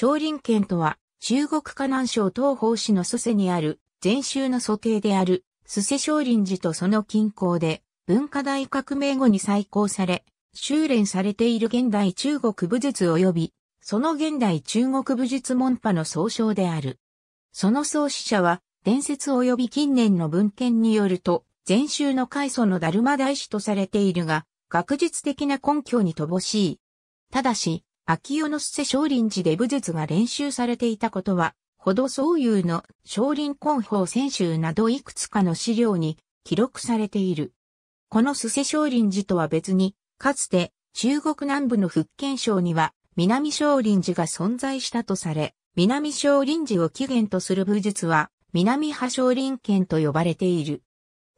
少林県とは、中国河南省東方市の蘇世にある、禅宗の祖庭である、蘇世少林寺とその近郊で、文化大革命後に再興され、修練されている現代中国武術及び、その現代中国武術門派の総称である。その創始者は、伝説及び近年の文献によると、禅宗の開祖のダルマ大師とされているが、学術的な根拠に乏しい。ただし、秋代の瀬少林寺で武術が練習されていたことは、ほどそういうの少林根法選手などいくつかの資料に記録されている。この須瀬少林寺とは別に、かつて中国南部の福建省には南少林寺が存在したとされ、南少林寺を起源とする武術は南派少林県と呼ばれている。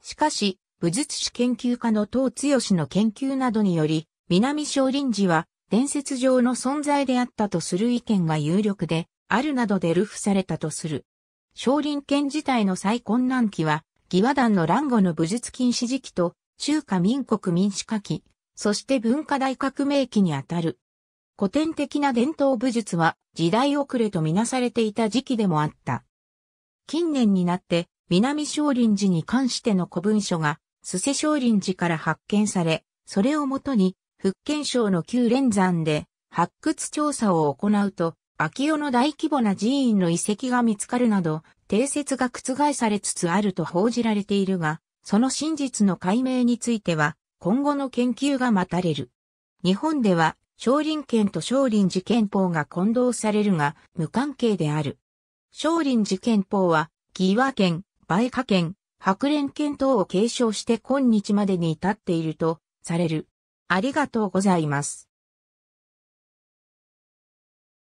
しかし、武術史研究家の東剛の研究などにより、南少林寺は伝説上の存在であったとする意見が有力で、あるなどで流布されたとする。少林剣自体の最困難期は、義和団の乱後の武術禁止時期と、中華民国民主化期、そして文化大革命期にあたる。古典的な伝統武術は時代遅れとみなされていた時期でもあった。近年になって南少林寺に関しての古文書が、須瀬少林寺から発見され、それをもとに福建省の旧連山で発掘調査を行うと、秋代の大規模な寺院の遺跡が見つかるなど、定説が覆されつつあると報じられているが、その真実の解明については、今後の研究が待たれる。日本では、少林拳と少林寺拳法が混同されるが、無関係である。少林寺拳法は、義和拳、梅花拳、白蓮拳等を継承して今日までに至っていると、される。ありがとうございます。